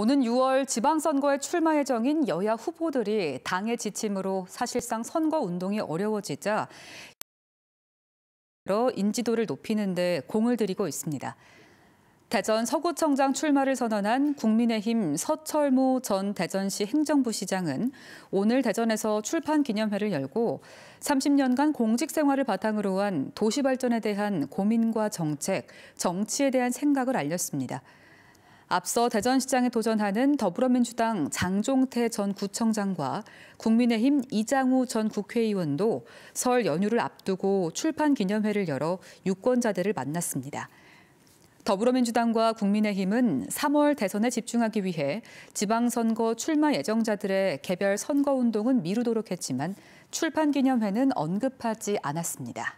오는 6월 지방선거에 출마 예정인 여야 후보들이 당의 지침으로 사실상 선거 운동이 어려워지자 인지도를 높이는 데 공을 들이고 있습니다. 대전 서구청장 출마를 선언한 국민의힘 서철모 전 대전시 행정부 시장은 오늘 대전에서 출판 기념회를 열고 30년간 공직 생활을 바탕으로 한 도시 발전에 대한 고민과 정책, 정치에 대한 생각을 알렸습니다. 앞서 대전시장에 도전하는 더불어민주당 장종태 전 구청장과 국민의힘 이장우 전 국회의원도 설 연휴를 앞두고 출판 기념회를 열어 유권자들을 만났습니다. 더불어민주당과 국민의힘은 3월 대선에 집중하기 위해 지방선거 출마 예정자들의 개별 선거운동은 미루도록 했지만 출판 기념회는 언급하지 않았습니다.